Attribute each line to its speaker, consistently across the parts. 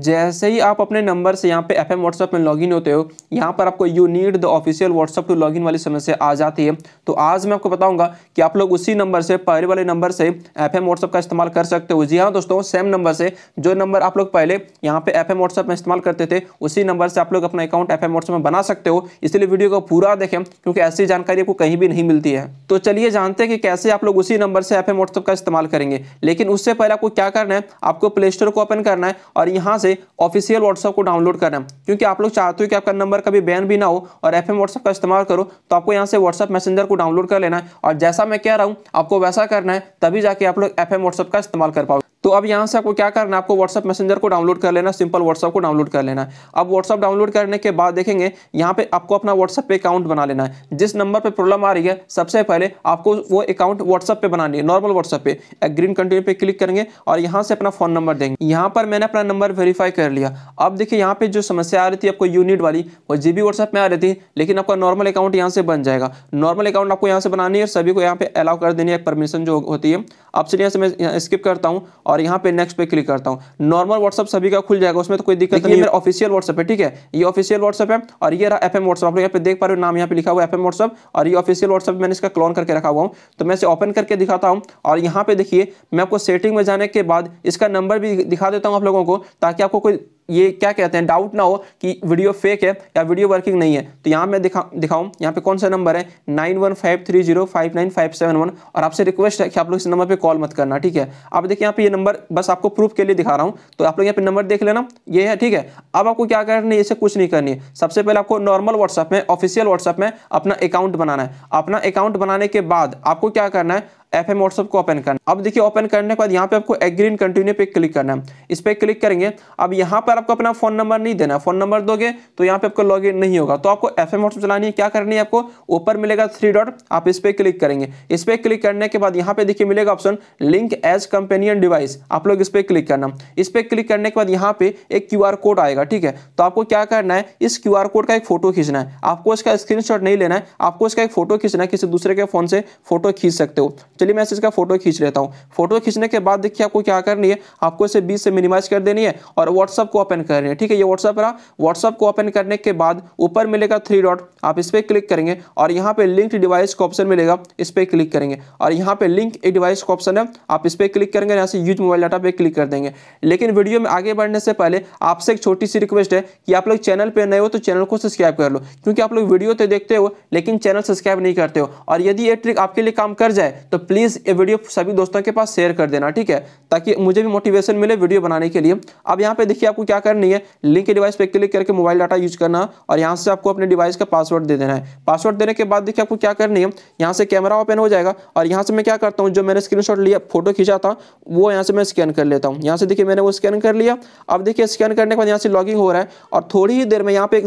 Speaker 1: जैसे ही आप अपने नंबर से यहाँ पे एफ एम व्हाट्सएप में लॉगिन होते हो यहाँ पर आपको you need the official WhatsApp to login वाली समस्या आ जाती है तो आज मैं आपको बताऊंगा कि आप लोग उसी नंबर से पहले वाले नंबर से एफ एम का इस्तेमाल कर सकते हो जी हाँ दोस्तों सेम नंबर से जो नंबर आप लोग पहले यहाँ पे एफ एम व्हाट्सएप में इस्तेमाल करते थे उसी नंबर से आप लोग अपना अकाउंट एफ एम में बना सकते हो इसलिए वीडियो को पूरा देखें क्योंकि ऐसी जानकारी आपको कहीं भी नहीं मिलती है तो चलिए जानते हैं कि कैसे आप लोग उसी नंबर से एफ एम व्हाट्सएप का इस्तेमाल करेंगे लेकिन उससे पहले आपको क्या करना है आपको प्ले स्टोर को ओपन करना है और यहाँ से ऑफिशियल व्हाट्सअप को डाउनलोड करना है क्योंकि आप लोग चाहते हो कि आपका नंबर कभी बैन भी ना हो और एफ एम व्हाट्सअप का इस्तेमाल करो तो आपको यहाँ से व्हाट्सअप मैसेंजर को डाउनलोड कर लेना है और जैसा मैं कह रहा हूँ आपको वैसा करना है तभी जाके आप लोग एफ एम व्हाट्सअप का इस्तेमाल कर पाओ तो अब यहाँ से आपको क्या करना है आपको व्हाट्सअप मैसेंजर को डाउनलोड कर लेना सिंपल व्हाट्सअप को डाउनलोड कर लेना है अब व्हाट्सअप डाउनलोड करने के बाद देखेंगे यहाँ पे आपको अपना व्हाट्सअप पे अकाउंट बना लेना है जिस नंबर पे प्रॉब्लम आ रही है सबसे पहले आपको वो अकाउंट व्हाट्सअप पे बनानी है नॉर्मल व्हाट्सअप पे ग्रीन कंटिन्यू पे क्लिक करेंगे और यहाँ से अपना फोन नंबर देंगे यहाँ पर मैंने अपना नंबर वेरीफाई कर लिया अब देखिए यहाँ पे जो समस्या आ रही थी आपको यूनिट वाली वो जी बी व्हाट्सअप में आ रही थी लेकिन आपका नॉर्मल अकाउंट यहाँ से बन जाएगा नॉर्मल अकाउंट आपको यहाँ से बनानी है सभी को यहाँ पे अलाउ कर देनी है परमिशन जो होती है आपसे यहाँ से मैं स्किप करता हूँ और यहाँ पे नेक्स्ट पे क्लिक करता हूँ नॉर्मल व्हाट्सअप सभी का खुल जाएगा उसमें तो कोई दिक्कत नहीं मेरा ऑफिशियल व्हाट्सअप है ठीक है ये ऑफिशियल व्हाट्सअप है और ये एफ एम व्हाट्सअप यहाँ पे देख पा रहे हो नाम यहाँ पे लिखा हुआ एफ एम व्हाट्सअप और ये ऑफिशियल व्हाट्सअप मैंने इसका क्लोन करके रखा हुआ हूँ तो मैं इसे ओपन करके दिखाता हूँ और यहाँ पे देखिए मैं आपको सेटिंग में जाने के बाद इसका नंबर भी दिखा देता हूँ आप लोगों को ताकि आपको कोई ये क्या कहते हैं डाउट ना हो कि वीडियो फेक है या वीडियो वर्किंग नहीं है तो यहाँ मैं दिखा दिखाऊँ यहाँ पे कौन सा नंबर है nine one five three zero five nine five seven one और आपसे रिक्वेस्ट है कि आप लोग इस नंबर पर कॉल मत करना ठीक है आप देखिए यहाँ पे ये नंबर बस आपको प्रूफ के लिए दिखा रहा हूँ तो आप लोग यहाँ पे नंबर देख लेना ये है ठीक है अब आपको क्या करना है इसे कुछ नहीं करनी है सबसे पहले आपको नॉर्मल व्हाट्सअप में ऑफिशियल व्हाट्सअप में अपना अकाउंट बनाना है अपना अकाउंट बनाने के बाद आपको क्या करना है एफ एम व्हाट्सअप को ओपन करना अब देखिए ओपन करने के बाद यहाँ पे आपको एग्रीन कंटिन्यू पे क्लिक करना है इस पर क्लिक करेंगे अब यहाँ पर आपको अपना फोन नंबर नहीं देना फोन नंबर दोगे तो यहाँ पे आपको लॉग नहीं होगा तो आपको एफ एम व्हाट्सअप चलानी है क्या करनी है आपको ऊपर मिलेगा थ्री डॉट आप इस पर क्लिक करेंगे इस पर क्लिक करने के बाद यहाँ पे देखिए मिलेगा option link as companion device आप लोग इस पर क्लिक करना इस पर क्लिक करने के बाद यहाँ पे एक क्यू कोड आएगा ठीक है तो आपको क्या करना है इस क्यू कोड का एक फोटो खींचना है आपको इसका स्क्रीन नहीं लेना है आपको इसका एक फोटो खींचना है किसी दूसरे के फोन से फोटो खींच सकते हो चलिए मैं इसका फोटो खींच लेता हूँ फोटो खींचने के बाद देखिए आपको क्या करनी है आपको इसे बीच से मिनिमाइज कर देनी है और व्हाट्सअप को ओपन करनी है ठीक है ये व्हाट्सअप रहा व्हाट्सअप को ओपन करने के बाद ऊपर मिलेगा थ्री डॉट आप इस पर क्लिक करेंगे और यहाँ पे लिंक डिवाइस का ऑप्शन मिलेगा इस पर क्लिक करेंगे और यहाँ पे लिंक डिवाइस का ऑप्शन है आप इस पर क्लिक करेंगे यहाँ से यूज मोबाइल डाटा पे क्लिक कर देंगे लेकिन वीडियो में आगे बढ़ने से पहले आपसे एक छोटी सी रिक्वेस्ट है कि आप लोग चैनल पर नए हो तो चैनल को सब्सक्राइब कर लो क्योंकि आप लोग वीडियो तो देखते हो लेकिन चैनल सब्सक्राइब नहीं करते हो और यदि ये ट्रिक आपके लिए काम कर जाए तो प्लीज़ ये वीडियो सभी दोस्तों के पास शेयर कर देना ठीक है ताकि मुझे भी मोटिवेशन मिले वीडियो बनाने के लिए अब यहाँ पे देखिए आपको क्या करनी है लिंक के डिवाइस पे क्लिक करके मोबाइल डाटा यूज करना और यहाँ से आपको अपने डिवाइस का पासवर्ड दे देना है पासवर्ड देने के बाद देखिए आपको क्या करनी है यहाँ से कैमरा ओपन हो जाएगा और यहाँ से मैं क्या करता हूँ जो मैंने स्क्रीन लिया फोटो खींचा था वो यहाँ से मैं स्कैन कर लेता हूँ यहाँ से देखिए मैंने वो स्कैन कर लिया अब देखिए स्कैन करने के बाद यहाँ से लॉगिंग हो रहा है और थोड़ी ही देर में यहाँ पे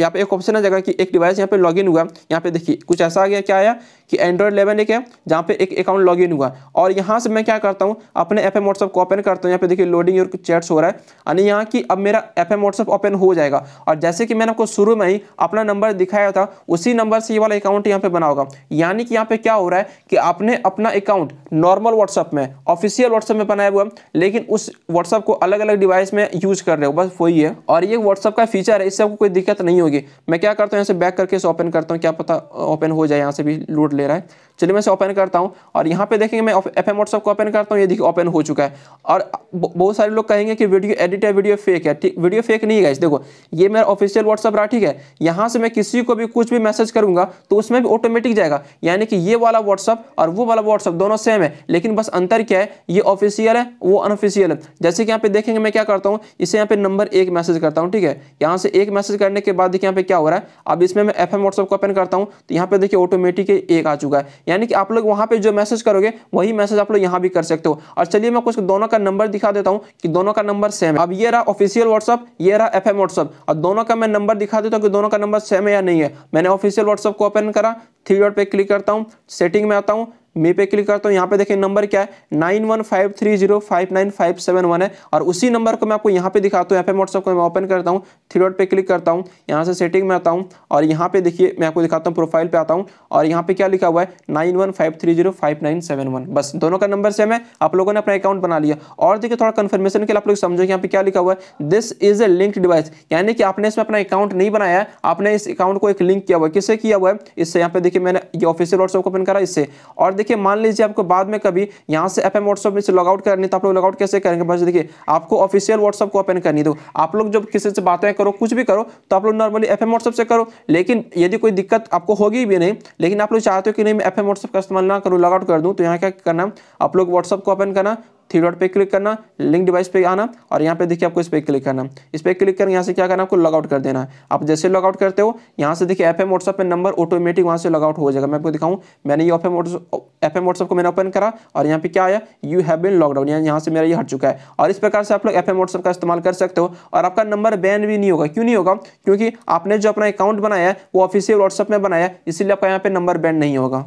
Speaker 1: यहाँ पे एक ऑप्शन आ जाएगा कि एक डिवाइस यहाँ पे लॉगिन हुआ यहाँ पे देखिए कुछ ऐसा आ गया क्या आया कि एंड्रॉइड इलेवन एक है जहाँ पे एक अकाउंट लॉगिन हुआ और यहाँ से मैं क्या करता हूँ अपने एफ एम व्हाट्सअप को ओपन करता हूँ यहाँ पे देखिए लोडिंग और चैट्स हो रहा है यानी यहाँ की अब मेरा एफ एम व्हाट्सअप ओपन हो जाएगा और जैसे कि मैंने आपको शुरू में ही अपना नंबर दिखाया था उसी नंबर से ये वाला अकाउंट यहाँ पे बना होगा यानी कि यहाँ पे क्या हो रहा है कि आपने अपना अकाउंट नॉर्मल व्हाट्सअप में ऑफिशियल व्हाट्सअप में बनाया हुआ लेकिन उस व्हाट्सअप को अलग अलग डिवाइस में यूज कर रहे हो बस वही है और ये व्हाट्सअप का फीचर है इससे आपको कोई दिक्कत नहीं होगी मैं क्या करता हूँ यहाँ से बैक करके इसे ओपन करता हूँ क्या पता ओपन हो जाए यहाँ से भी लूट ले रहा है चलिए मैं इसे ओपन करता हूँ और यहाँ पे देखेंगे मैं एफ एम व्हाट्सअप को ओपन करता हूँ ये देखिए ओपन हो चुका है और बहुत सारे लोग कहेंगे कि वीडियो एडिट है वीडियो फेक है ठीक वीडियो फेक नहीं है इस देखो ये मेरा ऑफिशियल व्हाट्सअप रहा ठीक है यहाँ से मैं किसी को भी कुछ भी मैसेज करूँगा तो उसमें भी ऑटोमेटिक जाएगा यानी कि ये वाला व्हाट्सअप और वो वाला व्हाट्सअप दोनों सेम है लेकिन बस अंतर क्या है ये ऑफिशियल है वो अनऑफिशियल है जैसे कि यहाँ पे देखेंगे मैं क्या करता हूँ इसे यहाँ पे नंबर एक मैसेज करता हूँ ठीक है यहाँ से एक मैसेज करने के बाद देखिए यहाँ पे क्या हो रहा है अब इसमें मैं एफ एम व्हाट्सअप को ओपन करता हूँ तो यहाँ पे देखिए ऑटोमेटिक एक आ चुका है यानी कि आप लोग वहाँ पर जो मैसेज करोगे वही मैसेज आप लोग यहाँ भी कर सकते हो और चलिए मैं कुछ दोनों का नंबर दिखा देता हूँ कि दोनों का नंबर सेम है अब ये रहा ऑफिशियल व्हाट्सअप ये रहा एफ एम और दोनों का मैं नंबर दिखा देता हूँ कि दोनों का नंबर सेम है या नहीं है मैंने ऑफिशियल व्हाट्सअप को ओपन करा थ्री डॉट पे क्लिक करता हूँ सेटिंग में आता हूँ मे पे क्लिक करता हूँ यहाँ पे देखिए नंबर क्या है nine one five three zero five nine five seven one है और उसी नंबर को मैं आपको यहाँ पे दिखाता हूँ यहाँ पे व्हाट्सअप को मैं ओपन करता हूँ थ्री डॉट पे क्लिक करता हूँ यहाँ से सेटिंग में आता हूँ और यहाँ पे देखिए मैं आपको दिखाता हूँ प्रोफाइल पे आता हूँ और यहाँ पे क्या लिखा हुआ है nine one five three zero five nine seven one बस दोनों का नंबर सेम है आप लोगों ने अपना अकाउंट बना लिया और देखिए थोड़ा कन्फर्मेशन के लिए आप लोग समझो यहाँ पे क्या लिखा हुआ है this is a link device यानी कि आपने इसमें अपना अकाउंट नहीं बनाया है आपने इस अकाउंट को एक लिंक किया हुआ है किससे किया हुआ है इससे यहाँ पे देखिए मैंने ये ऑफिसियल व्हाट्सअप ओपन करा इससे और देखिए मान लीजिए आपको बाद में कभी यहाँ से एफ एम व्हाट्सअप में से लॉगआउट करनी तो आप लोग लॉगआउट कैसे करेंगे बस देखिए आपको ऑफिशियल व्हाट्सअप को ओपन करनी दो तो आप लोग जब किसी से बातें करो कुछ भी करो तो आप लोग नॉर्मली एफ एम व्हाट्सअप से करो लेकिन यदि कोई दिक्कत आपको होगी भी नहीं लेकिन आप लोग चाहते हो कि नहीं मैं एफ एम व्हाट्सअप का इस्तेमाल ना करूँ लॉगआउट कर दूँ तो यहाँ क्या करना आप लोग व्हाट्सअप को ओपन करना थ्री डॉट पे क्लिक करना लिंक डिवाइस पे आना और यहाँ पे देखिए आपको इस पर क्लिक करना इस पर क्लिक करके यहाँ से क्या करना आपको लॉगआउट कर देना है आप जैसे लॉगआउट करते हो यहाँ से देखिए एफ एम व्हाट्सअप पे नंबर ऑटोमेटिक वहाँ से लॉगआउट हो जाएगा मैं आपको दिखाऊँ मैंने ये F M F M WhatsApp को मैंने ओपन करा और यहाँ पे क्या आया यू हैव बिन लॉकडाउन यहाँ से मेरा ये हट चुका है और इस प्रकार से आप लोग एफ एम व्हाट्सएप का इस्तेमाल कर सकते हो और आपका नंबर बैन भी नहीं होगा क्यों नहीं होगा क्योंकि आपने जो अपना अकाउंट बनाया है वो ऑफिशियल व्हाट्सअप में बनाया इसलिए आपका यहाँ पे नंबर बैन नहीं होगा